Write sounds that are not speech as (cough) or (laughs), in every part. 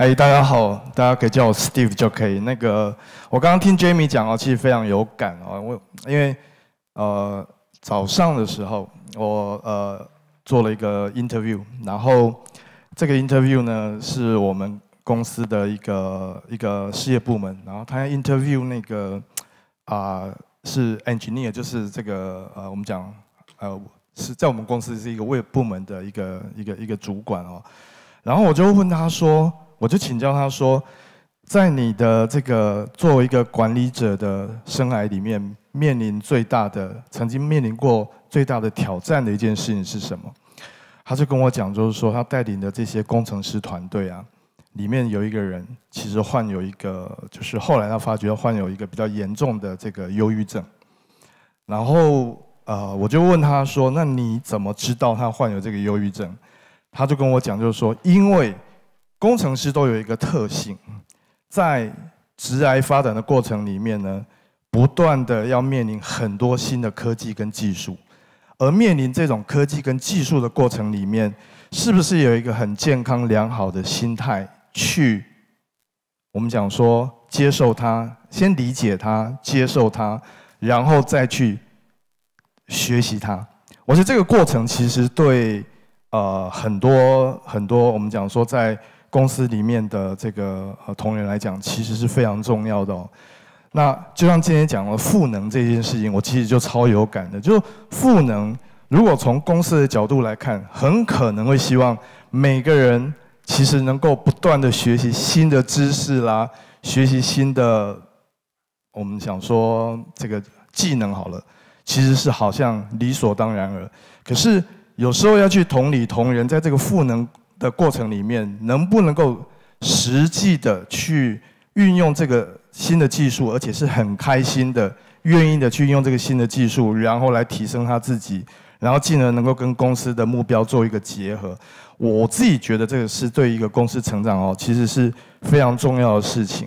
哎，大家好，大家可以叫我 Steve 就可以。那个，我刚刚听 Jamie 讲哦，其实非常有感哦。我因为呃早上的时候，我呃做了一个 interview，然后这个 interview 呢是我们公司的一个一个事业部门，然后他 interview 那个啊是 engineer，就是这个呃我们讲呃是在我们公司是一个 we 部门的一个一个一个主管哦，然后我就问他说。我就请教他说，在你的这个作为一个管理者的生涯里面，面临最大的，曾经面临过最大的挑战的一件事情是什么？他就跟我讲，就是说他带领的这些工程师团队啊，里面有一个人其实患有一个，就是后来他发觉患有一个比较严重的这个忧郁症。然后，呃，我就问他说：“那你怎么知道他患有这个忧郁症？”他就跟我讲，就是说因为。工程师都有一个特性，在直癌发展的过程里面呢，不断的要面临很多新的科技跟技术，而面临这种科技跟技术的过程里面，是不是有一个很健康良好的心态去？我们讲说接受它，先理解它，接受它，然后再去学习它。我觉得这个过程其实对呃很多很多我们讲说在。公司里面的这个同仁来讲，其实是非常重要的哦。那就像今天讲了赋能这件事情，我其实就超有感的。就赋能，如果从公司的角度来看，很可能会希望每个人其实能够不断的学习新的知识啦，学习新的，我们想说这个技能好了，其实是好像理所当然了。可是有时候要去同理同仁，在这个赋能。的过程里面，能不能够实际的去运用这个新的技术，而且是很开心的，愿意的去用这个新的技术，然后来提升他自己，然后进而能够跟公司的目标做一个结合。我自己觉得这个是对一个公司成长哦，其实是非常重要的事情，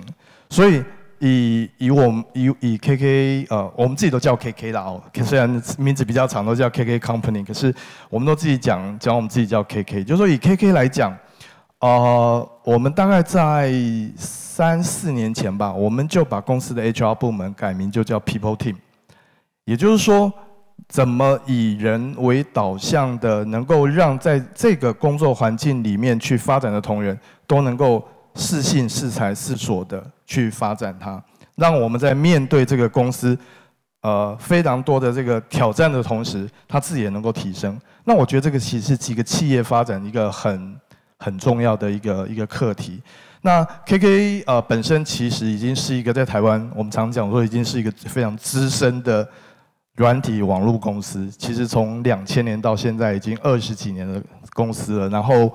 所以。以以我们以以 KK 呃，我们自己都叫 KK 了哦。虽然名字比较长，都叫 KK Company，可是我们都自己讲讲我们自己叫 KK。就是说以 KK 来讲，呃，我们大概在三四年前吧，我们就把公司的 HR 部门改名，就叫 People Team。也就是说，怎么以人为导向的，能够让在这个工作环境里面去发展的同仁，都能够适性适才适所的。去发展它，让我们在面对这个公司，呃，非常多的这个挑战的同时，它自己也能够提升。那我觉得这个其实是几个企业发展一个很很重要的一个一个课题。那 KK 呃本身其实已经是一个在台湾，我们常讲说已经是一个非常资深的软体网络公司。其实从两千年到现在，已经二十几年的公司了。然后。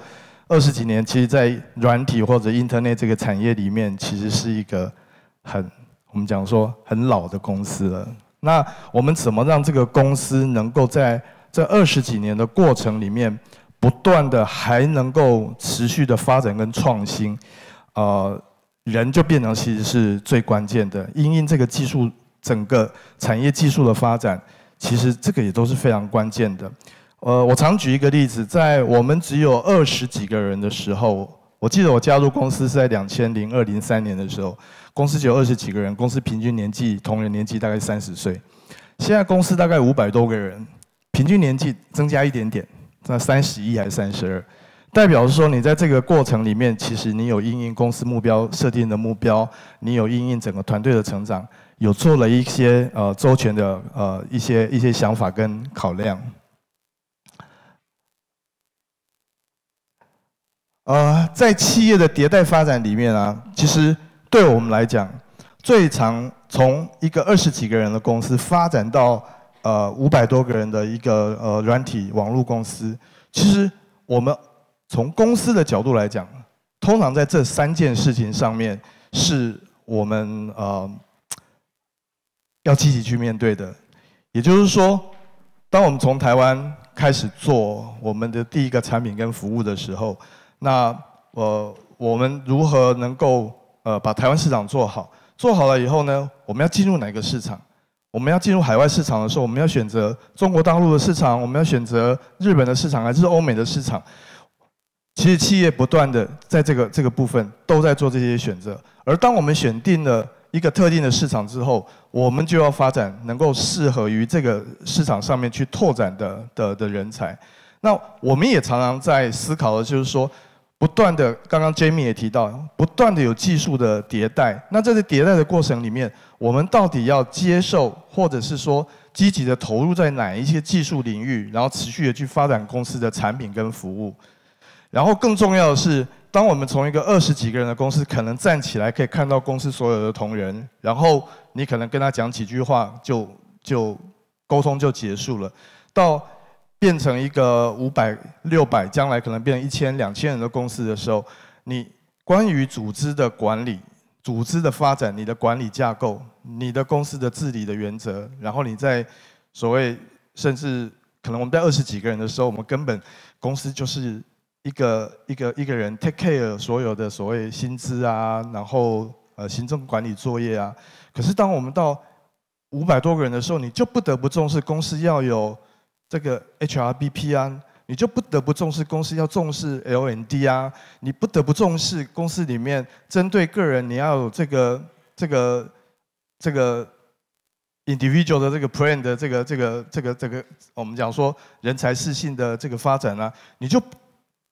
二十几年，其实，在软体或者 Internet 这个产业里面，其实是一个很我们讲说很老的公司了。那我们怎么让这个公司能够在这二十几年的过程里面，不断的还能够持续的发展跟创新？呃，人就变成其实是最关键的。因为这个技术整个产业技术的发展，其实这个也都是非常关键的。呃，我常举一个例子，在我们只有二十几个人的时候，我记得我加入公司是在两千零二零三年的时候，公司只有二十几个人，公司平均年纪，同人年纪大概三十岁。现在公司大概五百多个人，平均年纪增加一点点，那三十一还是三十二，代表是说你在这个过程里面，其实你有因应公司目标设定的目标，你有因应整个团队的成长，有做了一些呃周全的呃一些一些想法跟考量。呃，在企业的迭代发展里面啊，其实对我们来讲，最常从一个二十几个人的公司发展到呃五百多个人的一个呃软体网络公司，其实我们从公司的角度来讲，通常在这三件事情上面是我们呃要积极去面对的。也就是说，当我们从台湾开始做我们的第一个产品跟服务的时候。那我我们如何能够呃把台湾市场做好？做好了以后呢，我们要进入哪个市场？我们要进入海外市场的时候，我们要选择中国大陆的市场，我们要选择日本的市场，还是欧美的市场？其实企业不断的在这个这个部分都在做这些选择。而当我们选定了一个特定的市场之后，我们就要发展能够适合于这个市场上面去拓展的的的人才。那我们也常常在思考的就是说。不断的，刚刚 Jamie 也提到，不断的有技术的迭代。那在这迭代的过程里面，我们到底要接受，或者是说积极的投入在哪一些技术领域，然后持续的去发展公司的产品跟服务。然后更重要的是，当我们从一个二十几个人的公司，可能站起来可以看到公司所有的同仁，然后你可能跟他讲几句话，就就沟通就结束了，到。变成一个五百、六百，将来可能变成一千、两千人的公司的时候，你关于组织的管理、组织的发展、你的管理架构、你的公司的治理的原则，然后你在所谓甚至可能我们在二十几个人的时候，我们根本公司就是一个一个一个人 take care 所有的所谓薪资啊，然后呃行政管理作业啊。可是当我们到五百多个人的时候，你就不得不重视公司要有。这个 HRBP 啊，你就不得不重视公司要重视 l n d 啊，你不得不重视公司里面针对个人你要有这个这个这个 individual 的这个 plan 的这个这个这个这个，我们讲说人才适性的这个发展啊，你就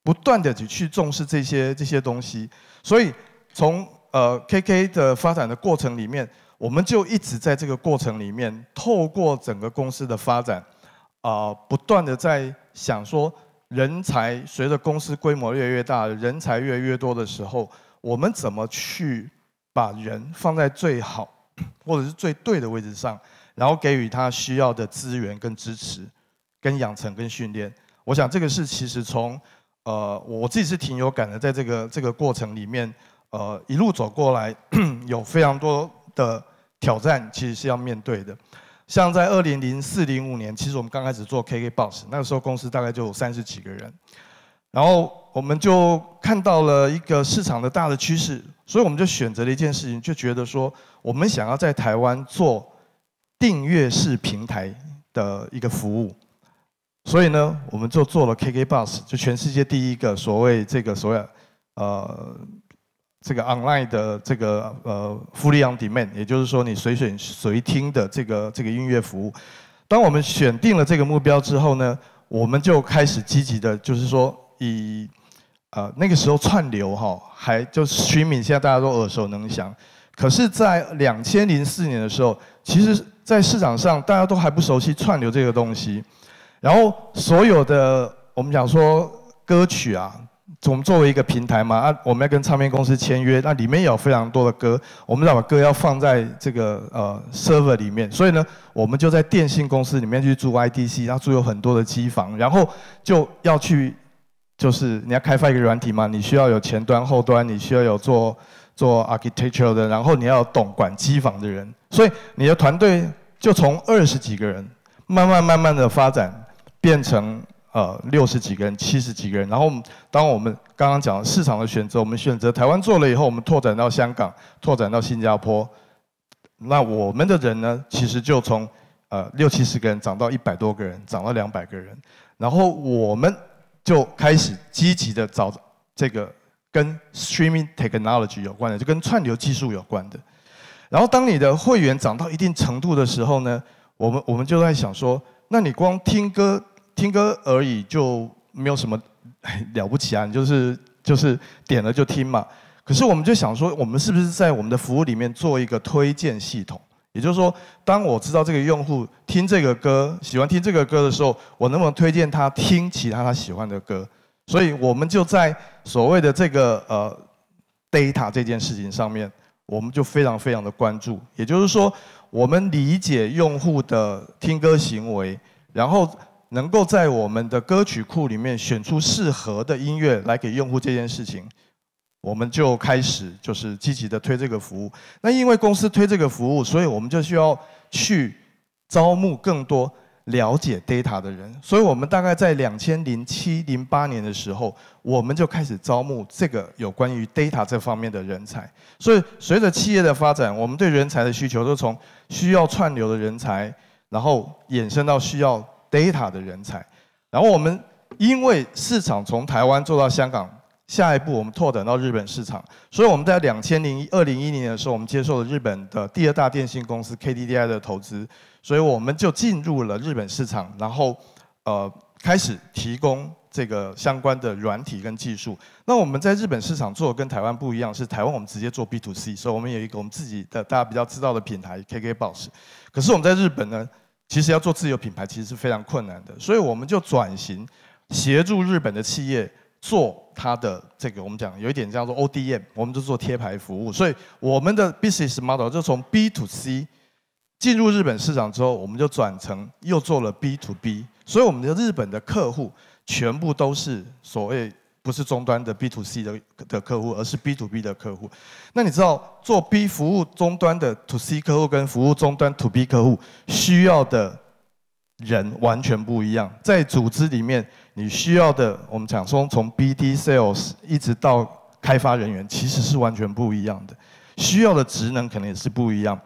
不断的去去重视这些这些东西。所以从呃 KK 的发展的过程里面，我们就一直在这个过程里面，透过整个公司的发展。啊，不断的在想说，人才随着公司规模越来越大，人才越来越多的时候，我们怎么去把人放在最好，(coughs) 或者是最对的位置上，然后给予他需要的资源跟支持，跟养成跟训练。我想这个是其实从呃我自己是挺有感的，在这个这个过程里面，呃一路走过来，(coughs) 有非常多的挑战，其实是要面对的。像在二零零四零五年，其实我们刚开始做 KKBOX，那个时候公司大概就有三十几个人，然后我们就看到了一个市场的大的趋势，所以我们就选择了一件事情，就觉得说我们想要在台湾做订阅式平台的一个服务，所以呢，我们就做了 KKBOX，就全世界第一个所谓这个所谓呃。这个 online 的这个呃 f u l l y on demand，也就是说你随选随听的这个这个音乐服务。当我们选定了这个目标之后呢，我们就开始积极的，就是说以呃那个时候串流哈，还就是 streaming，现在大家都耳熟能详。可是，在两千零四年的时候，其实在市场上大家都还不熟悉串流这个东西。然后所有的我们讲说歌曲啊。我们作为一个平台嘛，啊，我们要跟唱片公司签约，那里面有非常多的歌，我们要把歌要放在这个呃 server 里面，所以呢，我们就在电信公司里面去租 IDC，然后租有很多的机房，然后就要去，就是你要开发一个软体嘛，你需要有前端、后端，你需要有做做 architecture 的，然后你要懂管机房的人，所以你的团队就从二十几个人，慢慢慢慢的发展变成。呃，六十几个人，七十几个人。然后，当我们刚刚讲市场的选择，我们选择台湾做了以后，我们拓展到香港，拓展到新加坡。那我们的人呢，其实就从呃六七十个人涨到一百多个人，涨到两百个人。然后，我们就开始积极的找这个跟 streaming technology 有关的，就跟串流技术有关的。然后，当你的会员涨到一定程度的时候呢，我们我们就在想说，那你光听歌。听歌而已就没有什么 (laughs) 了不起啊，你就是就是点了就听嘛。可是我们就想说，我们是不是在我们的服务里面做一个推荐系统？也就是说，当我知道这个用户听这个歌、喜欢听这个歌的时候，我能不能推荐他听其他他喜欢的歌？所以我们就在所谓的这个呃 data 这件事情上面，我们就非常非常的关注。也就是说，我们理解用户的听歌行为，然后。能够在我们的歌曲库里面选出适合的音乐来给用户这件事情，我们就开始就是积极的推这个服务。那因为公司推这个服务，所以我们就需要去招募更多了解 data 的人。所以我们大概在两千零七零八年的时候，我们就开始招募这个有关于 data 这方面的人才。所以随着企业的发展，我们对人才的需求都从需要串流的人才，然后衍生到需要。data 的人才，然后我们因为市场从台湾做到香港，下一步我们拓展到日本市场，所以我们在两千零二零一零年的时候，我们接受了日本的第二大电信公司 KDDI 的投资，所以我们就进入了日本市场，然后呃开始提供这个相关的软体跟技术。那我们在日本市场做跟台湾不一样，是台湾我们直接做 B to C，所以我们有一个我们自己的大家比较知道的品牌 KK 宝石，可是我们在日本呢。其实要做自有品牌，其实是非常困难的，所以我们就转型，协助日本的企业做它的这个，我们讲有一点叫做 ODM，我们就做贴牌服务。所以我们的 business model 就从 B to C 进入日本市场之后，我们就转成又做了 B to B，所以我们的日本的客户全部都是所谓。不是终端的 B to C 的的客户，而是 B to B 的客户。那你知道做 B 服务终端的 to C 客户跟服务终端 to B 客户需要的人完全不一样。在组织里面，你需要的我们讲说从 B d Sales 一直到开发人员，其实是完全不一样的。需要的职能可能也是不一样。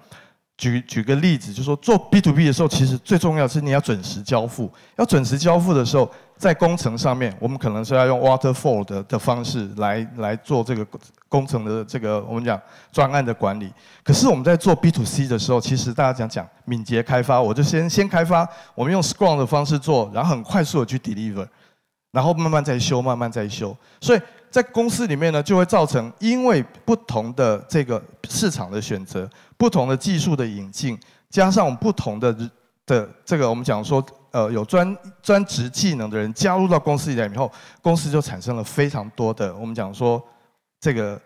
举举个例子，就是说做 B to B 的时候，其实最重要是你要准时交付。要准时交付的时候。在工程上面，我们可能是要用 waterfall 的方式来来做这个工程的这个我们讲专案的管理。可是我们在做 B to C 的时候，其实大家讲讲敏捷开发，我就先先开发，我们用 Scrum 的方式做，然后很快速的去 deliver，然后慢慢再修，慢慢再修。所以在公司里面呢，就会造成因为不同的这个市场的选择、不同的技术的引进，加上不同的。的这个我们讲说，呃，有专专职技能的人加入到公司里面以后，公司就产生了非常多的我们讲说，这个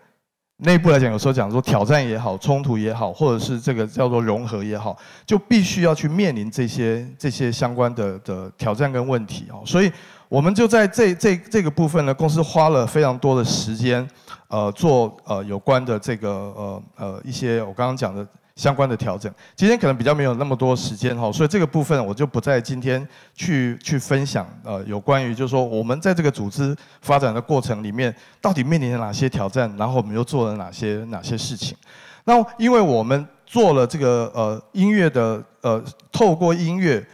内部来讲有时候讲说挑战也好，冲突也好，或者是这个叫做融合也好，就必须要去面临这些这些相关的的挑战跟问题哦。所以我们就在这这这个部分呢，公司花了非常多的时间，呃，做呃有关的这个呃呃一些我刚刚讲的。相关的调整，今天可能比较没有那么多时间哈，所以这个部分我就不在今天去去分享。呃，有关于就是说，我们在这个组织发展的过程里面，到底面临了哪些挑战，然后我们又做了哪些哪些事情？那因为我们做了这个呃音乐的呃，透过音乐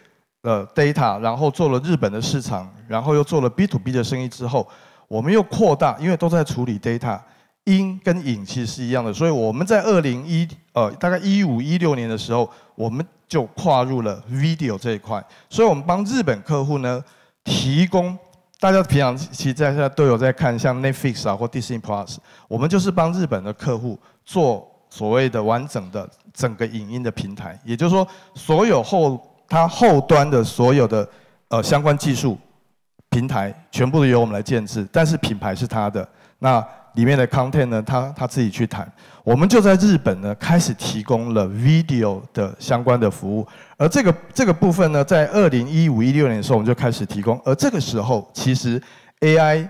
呃 data，然后做了日本的市场，然后又做了 B to B 的生意之后，我们又扩大，因为都在处理 data。音跟影其实是一样的，所以我们在二零一呃，大概一五一六年的时候，我们就跨入了 video 这一块。所以我们帮日本客户呢，提供大家平常其实在都有在看像 Netflix 啊或 Disney Plus，我们就是帮日本的客户做所谓的完整的整个影音的平台，也就是说，所有后它后端的所有的呃相关技术平台，全部都由我们来建制，但是品牌是他的那。里面的 content 呢，他他自己去谈，我们就在日本呢开始提供了 video 的相关的服务，而这个这个部分呢，在二零一五一六年的时候，我们就开始提供，而这个时候其实 AI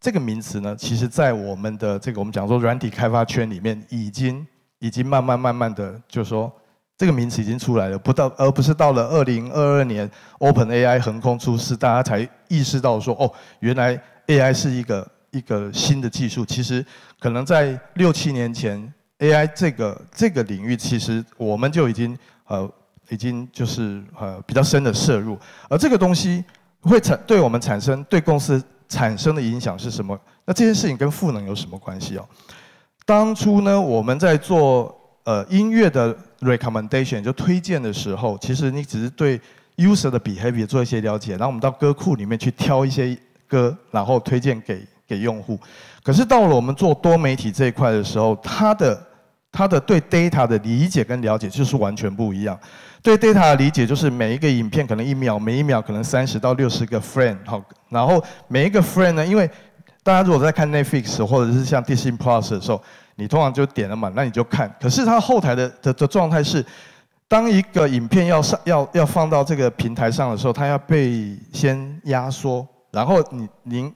这个名词呢，其实在我们的这个我们讲说软体开发圈里面，已经已经慢慢慢慢的就说这个名词已经出来了，不到而不是到了二零二二年 OpenAI 横空出世，大家才意识到说哦，原来 AI 是一个。一个新的技术，其实可能在六七年前，AI 这个这个领域，其实我们就已经呃已经就是呃比较深的摄入。而这个东西会产对我们产生对公司产生的影响是什么？那这件事情跟赋能有什么关系哦？当初呢，我们在做呃音乐的 recommendation 就推荐的时候，其实你只是对 user 的 behavior 做一些了解，然后我们到歌库里面去挑一些歌，然后推荐给。给用户，可是到了我们做多媒体这一块的时候，他的他的对 data 的理解跟了解就是完全不一样。对 data 的理解就是每一个影片可能一秒，每一秒可能三十到六十个 frame。好，然后每一个 frame 呢，因为大家如果在看 Netflix 或者是像 Disney Plus 的时候，你通常就点了嘛，那你就看。可是它后台的的的状态是，当一个影片要上要要放到这个平台上的时候，它要被先压缩，然后你您。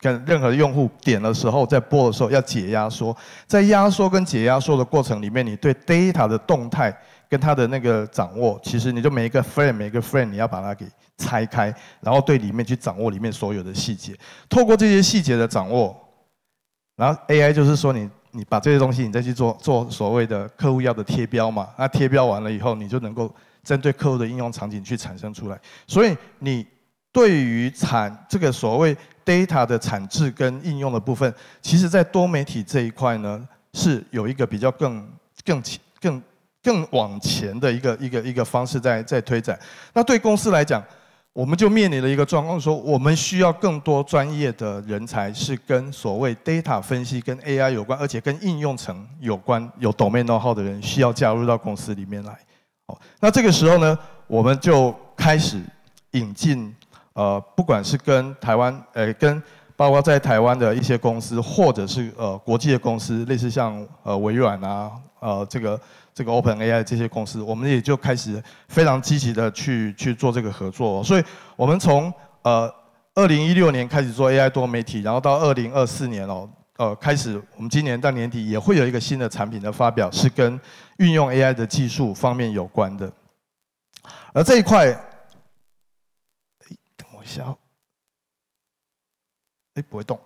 跟任何用户点的时候，在播的时候要解压缩，在压缩跟解压缩的过程里面，你对 data 的动态跟它的那个掌握，其实你就每一个 frame 每一个 frame 你要把它给拆开，然后对里面去掌握里面所有的细节。透过这些细节的掌握，然后 AI 就是说你你把这些东西你再去做做所谓的客户要的贴标嘛，那贴标完了以后，你就能够针对客户的应用场景去产生出来。所以你对于产这个所谓。data 的产制跟应用的部分，其实在多媒体这一块呢，是有一个比较更更前、更更往前的一个一个一个方式在在推展。那对公司来讲，我们就面临了一个状况，说我们需要更多专业的人才，是跟所谓 data 分析、跟 AI 有关，而且跟应用层有关，有 domain k n o w how 的人需要加入到公司里面来。好，那这个时候呢，我们就开始引进。呃，不管是跟台湾，呃，跟包括在台湾的一些公司，或者是呃国际的公司，类似像呃微软啊，呃这个这个 Open AI 这些公司，我们也就开始非常积极的去去做这个合作。所以，我们从呃二零一六年开始做 AI 多媒体，然后到二零二四年哦，呃开始，我们今年到年底也会有一个新的产品的发表，是跟运用 AI 的技术方面有关的，而这一块。小，你不会动。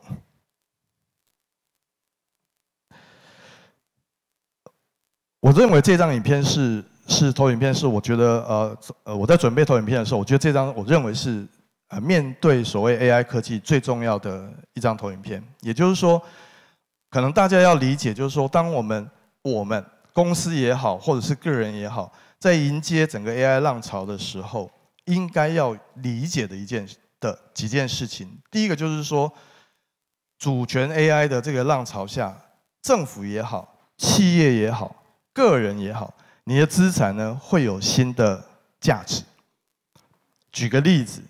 我认为这张影片是是投影片，是我觉得呃呃我在准备投影片的时候，我觉得这张我认为是呃面对所谓 AI 科技最重要的一张投影片。也就是说，可能大家要理解，就是说当我们我们公司也好，或者是个人也好，在迎接整个 AI 浪潮的时候。应该要理解的一件的几件事情，第一个就是说，主权 AI 的这个浪潮下，政府也好，企业也好，个人也好，你的资产呢会有新的价值。举个例子，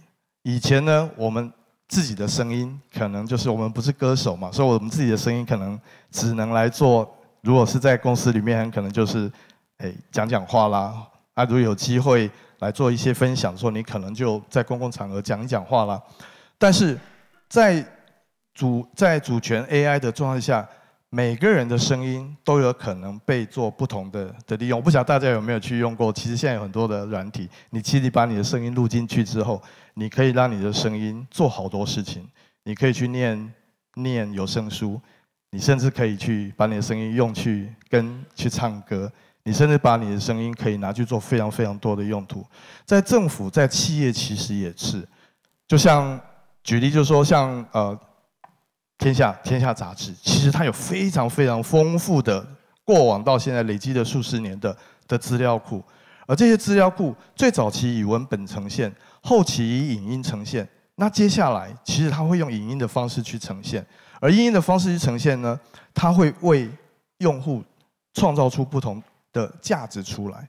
以前呢，我们自己的声音可能就是我们不是歌手嘛，所以我们自己的声音可能只能来做，如果是在公司里面，可能就是，哎，讲讲话啦。啊，如果有机会来做一些分享，说你可能就在公共场合讲一讲话了。但是在主在主权 AI 的状态下，每个人的声音都有可能被做不同的的利用。我不晓得大家有没有去用过？其实现在有很多的软体，你其实把你的声音录进去之后，你可以让你的声音做好多事情。你可以去念念有声书，你甚至可以去把你的声音用去跟去唱歌。你甚至把你的声音可以拿去做非常非常多的用途，在政府在企业其实也是，就像举例，就是说像呃《天下》《天下》杂志，其实它有非常非常丰富的过往到现在累积的数十年的的资料库，而这些资料库最早期以文本呈现，后期以影音呈现，那接下来其实它会用影音的方式去呈现，而影音的方式去呈现呢，它会为用户创造出不同。的价值出来，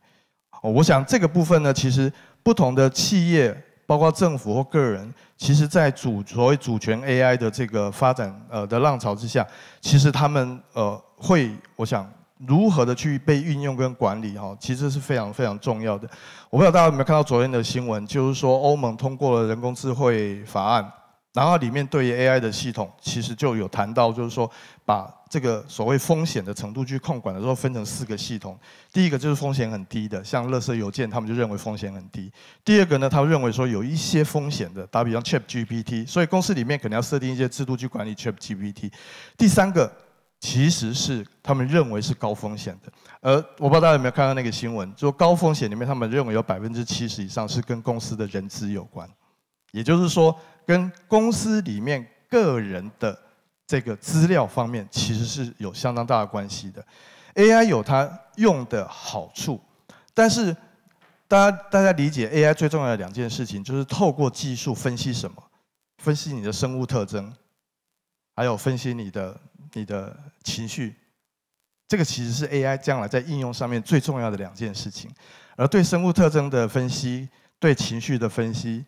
哦，我想这个部分呢，其实不同的企业，包括政府或个人，其实在主所谓主权 AI 的这个发展呃的浪潮之下，其实他们呃会，我想如何的去被运用跟管理哈，其实是非常非常重要的。我不知道大家有没有看到昨天的新闻，就是说欧盟通过了人工智慧法案。然后里面对于 AI 的系统，其实就有谈到，就是说把这个所谓风险的程度去控管的时候，分成四个系统。第一个就是风险很低的，像垃圾邮件，他们就认为风险很低。第二个呢，他认为说有一些风险的，打比方 ChatGPT，所以公司里面可能要设定一些制度去管理 ChatGPT。第三个其实是他们认为是高风险的，而我不知道大家有没有看到那个新闻，说高风险里面他们认为有百分之七十以上是跟公司的人资有关。也就是说，跟公司里面个人的这个资料方面，其实是有相当大的关系的。AI 有它用的好处，但是大家大家理解 AI 最重要的两件事情，就是透过技术分析什么，分析你的生物特征，还有分析你的你的情绪。这个其实是 AI 将来在应用上面最重要的两件事情。而对生物特征的分析，对情绪的分析。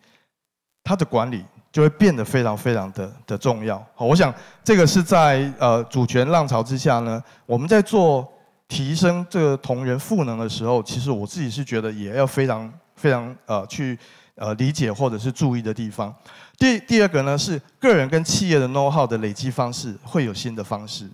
它的管理就会变得非常非常的的重要。好，我想这个是在呃主权浪潮之下呢，我们在做提升这个同仁赋能的时候，其实我自己是觉得也要非常非常呃去呃理解或者是注意的地方。第第二个呢是个人跟企业的 know how 的累积方式会有新的方式，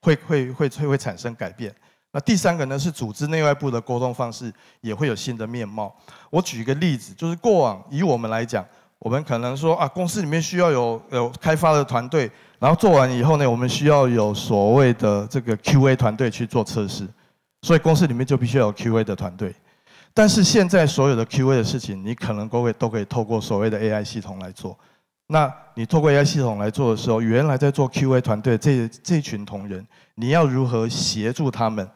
会会会会会产生改变。那第三个呢是组织内外部的沟通方式也会有新的面貌。我举一个例子，就是过往以我们来讲。我们可能说啊，公司里面需要有有开发的团队，然后做完以后呢，我们需要有所谓的这个 QA 团队去做测试，所以公司里面就必须有 QA 的团队。但是现在所有的 QA 的事情，你可能都会都可以透过所谓的 AI 系统来做。那你透过 AI 系统来做的时候，原来在做 QA 团队这这群同仁，你要如何协助他们，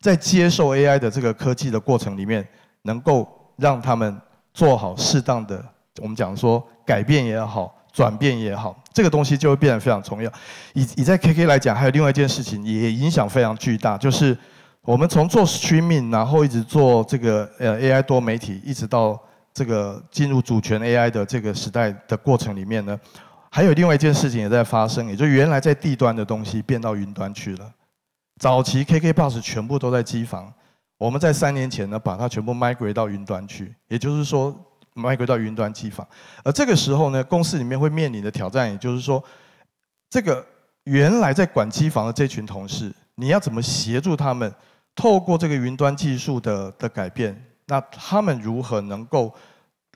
在接受 AI 的这个科技的过程里面，能够让他们？做好适当的，我们讲说改变也好，转变也好，这个东西就会变得非常重要。以以在 KK 来讲，还有另外一件事情也影响非常巨大，就是我们从做 Streaming，然后一直做这个呃 AI 多媒体，一直到这个进入主权 AI 的这个时代的过程里面呢，还有另外一件事情也在发生，也就原来在地端的东西变到云端去了。早期 k k b o s 全部都在机房。我们在三年前呢，把它全部 migrate 到云端去，也就是说 migrate 到云端机房。而这个时候呢，公司里面会面临的挑战，也就是说，这个原来在管机房的这群同事，你要怎么协助他们，透过这个云端技术的的改变，那他们如何能够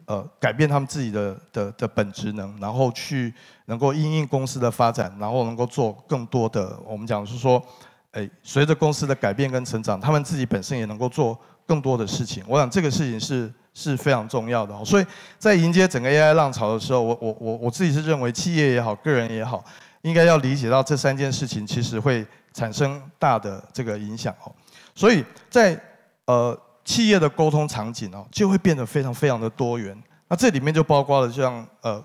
呃改变他们自己的的的本职能，然后去能够应应公司的发展，然后能够做更多的，我们讲是说。哎，随着公司的改变跟成长，他们自己本身也能够做更多的事情。我想这个事情是是非常重要的。所以，在迎接整个 AI 浪潮的时候，我我我我自己是认为，企业也好，个人也好，应该要理解到这三件事情其实会产生大的这个影响哦。所以在呃企业的沟通场景哦，就会变得非常非常的多元。那这里面就包括了像呃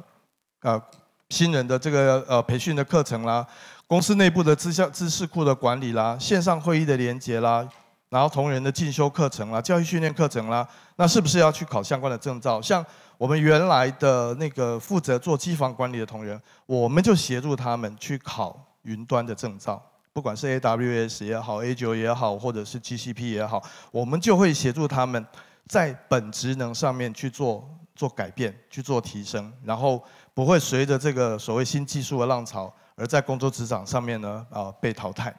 呃新人的这个呃培训的课程啦。公司内部的资效知识库的管理啦，线上会议的连接啦，然后同仁的进修课程啦，教育训练课程啦，那是不是要去考相关的证照？像我们原来的那个负责做机房管理的同仁，我们就协助他们去考云端的证照，不管是 AWS 也好 a 九也好，或者是 GCP 也好，我们就会协助他们在本职能上面去做做改变，去做提升，然后不会随着这个所谓新技术的浪潮。而在工作职场上面呢，啊被淘汰。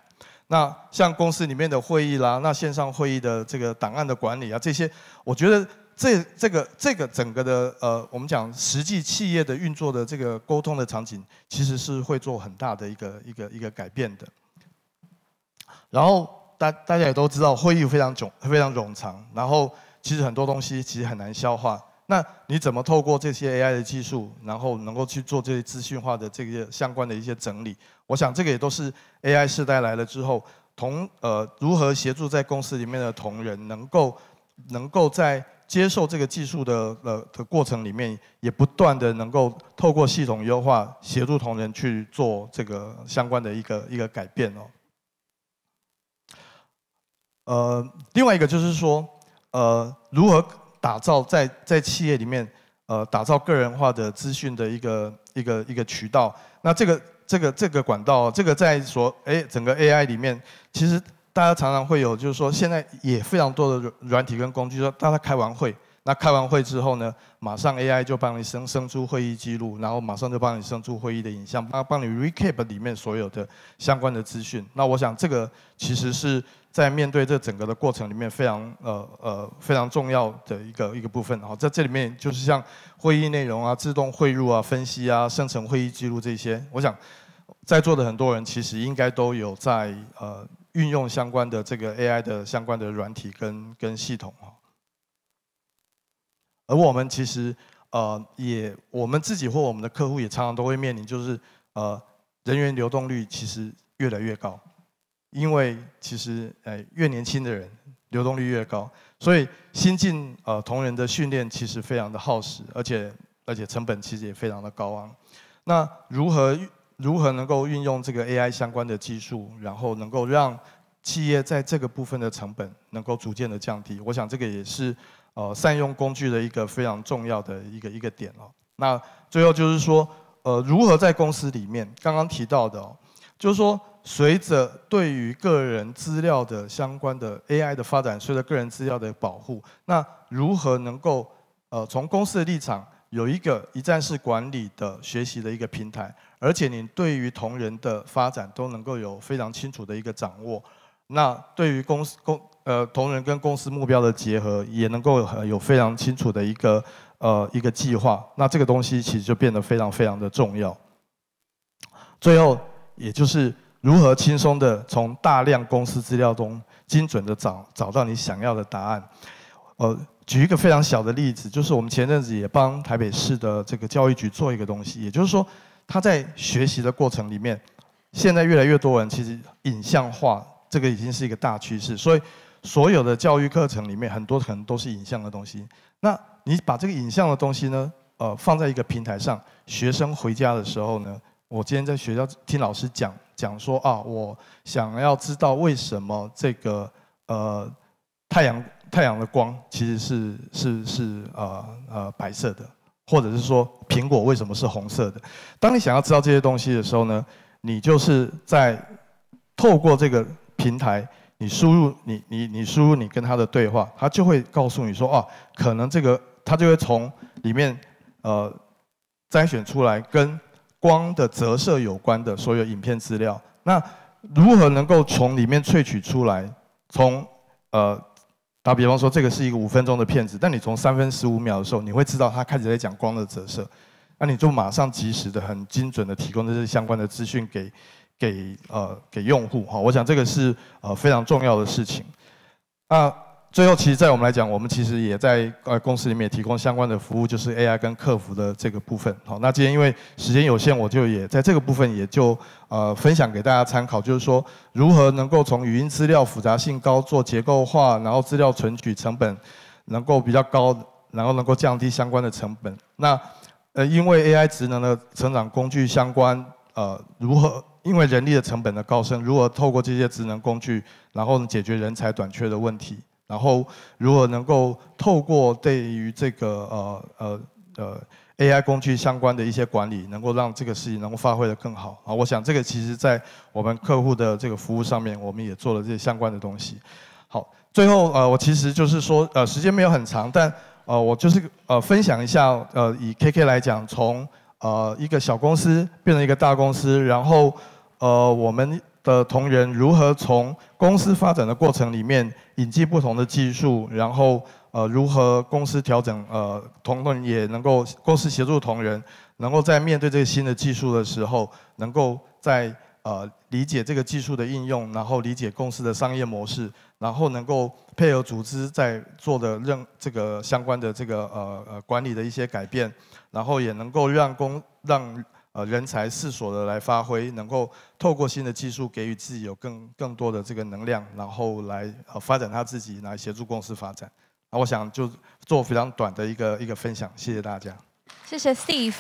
那像公司里面的会议啦，那线上会议的这个档案的管理啊，这些，我觉得这这个这个整个的呃，我们讲实际企业的运作的这个沟通的场景，其实是会做很大的一个一个一个改变的。然后大大家也都知道，会议非常冗非常冗长，然后其实很多东西其实很难消化。那你怎么透过这些 AI 的技术，然后能够去做这些资讯化的这些相关的一些整理？我想这个也都是 AI 时代来了之后，同呃如何协助在公司里面的同仁，能够能够在接受这个技术的呃的过程里面，也不断的能够透过系统优化，协助同仁去做这个相关的一个一个改变哦。呃，另外一个就是说，呃，如何？打造在在企业里面，呃，打造个人化的资讯的一个一个一个渠道。那这个这个这个管道，这个在所哎，整个 AI 里面，其实大家常常会有，就是说，现在也非常多的软软体跟工具，说大家开完会，那开完会之后呢，马上 AI 就帮你生生出会议记录，然后马上就帮你生出会议的影像，帮帮你 recap 里面所有的相关的资讯。那我想，这个其实是。在面对这整个的过程里面，非常呃呃非常重要的一个一个部分啊，在这里面就是像会议内容啊、自动汇入啊、分析啊、生成会议记录这些，我想在座的很多人其实应该都有在呃运用相关的这个 AI 的相关的软体跟跟系统啊。而我们其实呃也我们自己或我们的客户也常常都会面临就是呃人员流动率其实越来越高。因为其实，呃越年轻的人流动率越高，所以新进呃同仁的训练其实非常的耗时，而且而且成本其实也非常的高昂。那如何如何能够运用这个 AI 相关的技术，然后能够让企业在这个部分的成本能够逐渐的降低？我想这个也是呃善用工具的一个非常重要的一个一个点哦。那最后就是说，呃，如何在公司里面刚刚提到的哦，就是说。随着对于个人资料的相关的 AI 的发展，随着个人资料的保护，那如何能够呃从公司的立场有一个一站式管理的学习的一个平台，而且你对于同仁的发展都能够有非常清楚的一个掌握，那对于公司公呃同仁跟公司目标的结合，也能够有非常清楚的一个呃一个计划，那这个东西其实就变得非常非常的重要。最后，也就是。如何轻松地从大量公司资料中精准地找找到你想要的答案？呃，举一个非常小的例子，就是我们前阵子也帮台北市的这个教育局做一个东西，也就是说，他在学习的过程里面，现在越来越多人其实影像化，这个已经是一个大趋势，所以所有的教育课程里面，很多可能都是影像的东西。那你把这个影像的东西呢，呃，放在一个平台上，学生回家的时候呢，我今天在学校听老师讲。讲说啊，我想要知道为什么这个呃太阳太阳的光其实是是是呃呃白色的，或者是说苹果为什么是红色的？当你想要知道这些东西的时候呢，你就是在透过这个平台，你输入你你你输入你跟它的对话，它就会告诉你说啊，可能这个它就会从里面呃筛选出来跟。光的折射有关的所有影片资料，那如何能够从里面萃取出来？从呃，打比方说，这个是一个五分钟的片子，但你从三分十五秒的时候，你会知道他开始在讲光的折射，那你就马上及时的、很精准的提供这些相关的资讯给给呃给用户哈。我想这个是呃非常重要的事情。啊。最后，其实，在我们来讲，我们其实也在呃公司里面提供相关的服务，就是 AI 跟客服的这个部分。好，那今天因为时间有限，我就也在这个部分也就呃分享给大家参考，就是说如何能够从语音资料复杂性高做结构化，然后资料存取成本能够比较高，然后能够降低相关的成本。那呃，因为 AI 职能的成长工具相关，呃，如何因为人力的成本的高升，如何透过这些职能工具，然后解决人才短缺的问题。然后，如何能够透过对于这个呃呃呃 AI 工具相关的一些管理，能够让这个事情能够发挥的更好啊？我想这个其实在我们客户的这个服务上面，我们也做了这些相关的东西。好，最后呃我其实就是说呃时间没有很长，但呃我就是呃分享一下呃以 KK 来讲，从呃一个小公司变成一个大公司，然后呃我们。的同仁如何从公司发展的过程里面引进不同的技术，然后呃如何公司调整呃，同仁也能够公司协助同仁，能够在面对这个新的技术的时候，能够在呃理解这个技术的应用，然后理解公司的商业模式，然后能够配合组织在做的任这个相关的这个呃呃管理的一些改变，然后也能够让公让。呃，人才适所的来发挥，能够透过新的技术给予自己有更更多的这个能量，然后来呃发展他自己，来协助公司发展。那我想就做非常短的一个一个分享，谢谢大家。谢谢 Steve。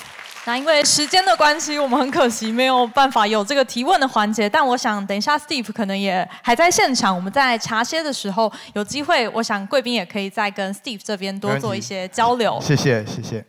那因为时间的关系，我们很可惜没有办法有这个提问的环节。但我想等一下 Steve 可能也还在现场，我们在茶歇的时候有机会，我想贵宾也可以再跟 Steve 这边多做一些交流。谢谢，谢谢。